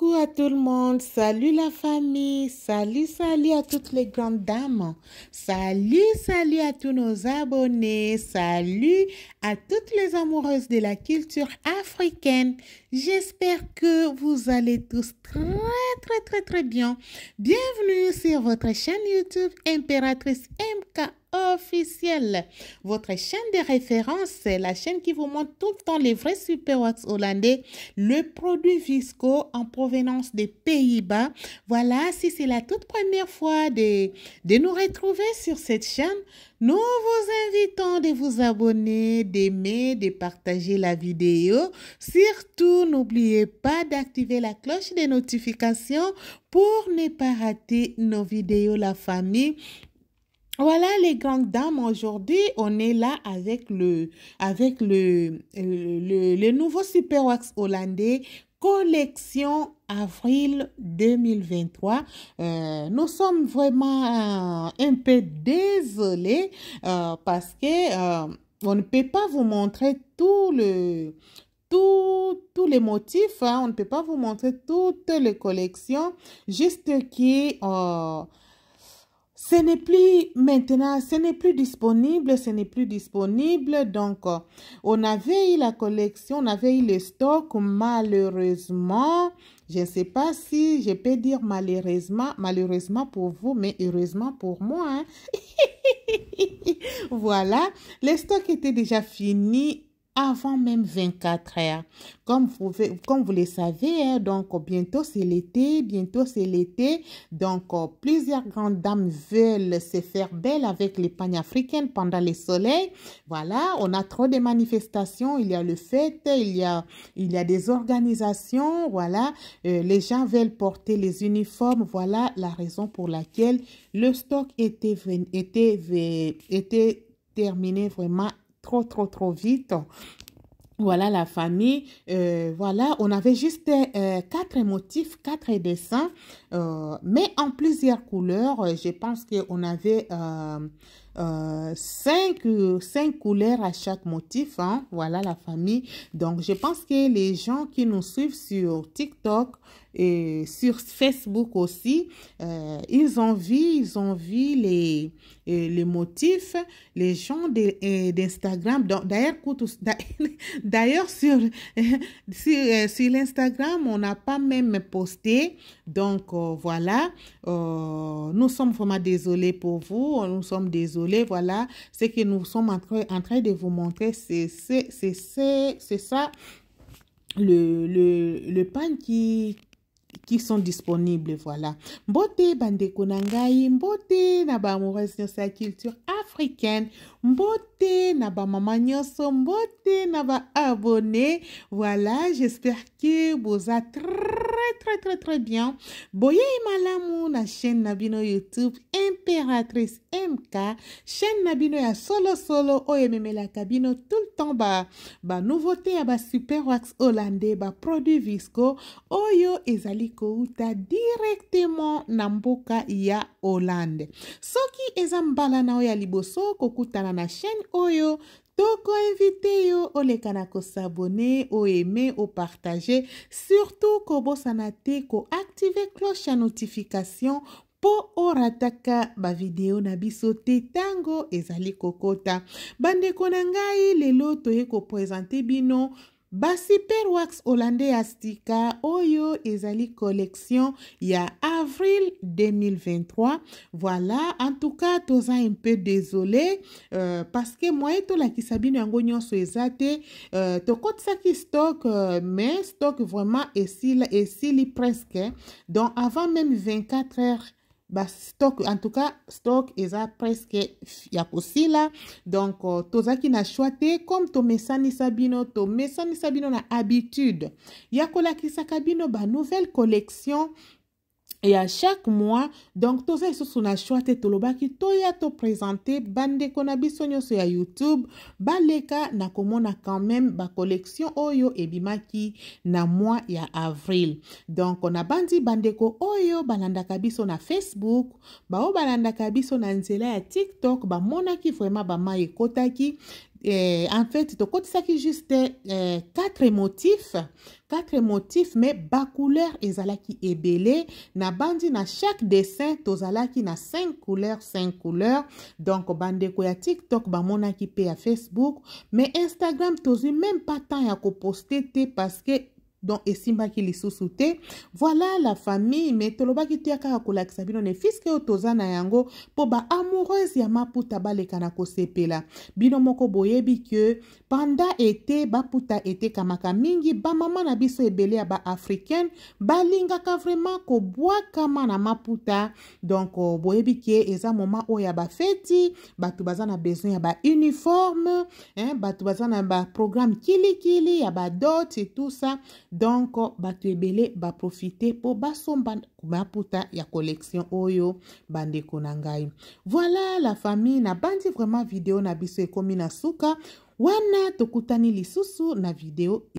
coucou à tout le monde, salut la famille, salut, salut à toutes les grandes dames, salut, salut à tous nos abonnés, salut à toutes les amoureuses de la culture africaine. J'espère que vous allez tous très, très, très, très bien. Bienvenue sur votre chaîne YouTube Impératrice MK Officielle, Votre chaîne de référence, c'est la chaîne qui vous montre tout le temps les vrais super watts hollandais, le produit visco en provenance des Pays-Bas. Voilà, si c'est la toute première fois de, de nous retrouver sur cette chaîne, nous vous invitons de vous abonner, d'aimer, de partager la vidéo. Surtout, n'oubliez pas d'activer la cloche des notifications pour ne pas rater nos vidéos la famille voilà les grandes dames, aujourd'hui on est là avec le avec le, le, nouveau Super Wax hollandais collection avril 2023. Euh, nous sommes vraiment euh, un peu désolés euh, parce que on ne peut pas vous montrer tout le tous les motifs. Hein. On ne peut pas vous montrer toutes les collections, juste qui ce n'est plus maintenant, ce n'est plus disponible, ce n'est plus disponible. Donc, on avait eu la collection, on avait eu le stock. Malheureusement, je ne sais pas si je peux dire malheureusement, malheureusement pour vous, mais heureusement pour moi. Hein. voilà, le stock était déjà fini avant même 24 heures. Comme vous, comme vous le savez, hein, donc bientôt c'est l'été, bientôt c'est l'été. Donc euh, plusieurs grandes dames veulent se faire belle avec les pagnes africaines pendant les soleils. Voilà, on a trop de manifestations, il y a le fête, il y a, il y a des organisations, voilà. Euh, les gens veulent porter les uniformes, voilà la raison pour laquelle le stock était, était, était terminé vraiment trop, trop, trop vite. Voilà la famille. Euh, voilà, on avait juste euh, quatre motifs, quatre dessins, euh, mais en plusieurs couleurs. Je pense qu'on avait euh, cinq, cinq, couleurs à chaque motif. Hein. Voilà la famille. Donc, je pense que les gens qui nous suivent sur TikTok et sur Facebook aussi, euh, ils ont vu, ils ont les, euh, les motifs, les gens d'Instagram. D'ailleurs, d'ailleurs sur, sur, sur l'Instagram, on n'a pas même posté. Donc, voilà. nous sommes vraiment désolés pour vous. Nous sommes désolés les Voilà ce que nous sommes en train, de vous montrer. C'est ça le, le, le pan qui, qui sont disponibles voilà Beauté bande Konangaïm, beauté mbote na c'est la culture africaine beauté na maman nyonso beauté naba abonné voilà j'espère que vous êtes très très très très bien boye malamu na chaîne na bino youtube impératrice mk chaîne na bino ya solo solo oyo ememelaka bino tout le temps banouveauté ba ya basuper wax hollandais baproduit visco oyo ezali kouta directement na mboka ya hollande soki eza mbala na oyo ya liboso kokutana na chaîne oyo tokoinvite yo oleka na kosabone oaime opartage surtout kobosana te koactive cloche ya notification mpo orataka bavideo na biso te ntango ezali kokɔta bandeko na ngai lelo toye koprezente bino basiperwax hollandais ya stika oyo ezali collection ya avril 2023 voilà en tout cas toza un peu désolé euh, parce que moye tolakisa bino yango nyonso eza te euh, tokotisaki stock euh, mais stock vraiment esili, esili presque donc avant même 24 heures bastock en tout cas stock eza preske ya kosila donc uh, tozalaki na shwa te comme tomesanisa bino tomesanisa bino na habitude ya kolakisaka bino banouvelle collection ya chaque mois donc toza lisusu na shwa te tolobaki toya topresente bandeko na biso nyonso ya youtube baleka na komona quand même bacollection oyo ebimaki na mois ya avril donc nabandi bandeko oyo balandaka biso na facebook baoyo balandaka biso na nzela ya tiktok bamonaki vraiment bamai ekotaki eh, en fait tokotisaki juste eh, quatre motifs quatre motifs mais bacouleur ezalaki ebele nabandi na chaque dessin tozalaki na cinq couleurs cinq couleurs donc bandeko ya tiktok bamonaki mpe ya facebook mais instagram tozwi même pas temps ya koposte te parce que donc esimbaki lisusu te voila la famille me tolobaki tuya kaka kolakisa bino ne fiske oyo toza na yango mpo baamoureuse ya maputa baleka na kosepela bino moko boyebi ke panda ete baputa etekamaka mingi bamama na biso ebele ya baafrikaine balingaka vraiment kobwakama na maputa donk oh, boyebi ke eza moma oyo ya bafeti bato baza na besoin ya bauniforme bato baza na baprogramme kilikili ya badot et tout ça donc bato ebele baprofite pour basomba baputa ya collection oyo bande konangai. voilà la famille n'a bandi vraiment video na biso e na suka wana tokutani lisusu na video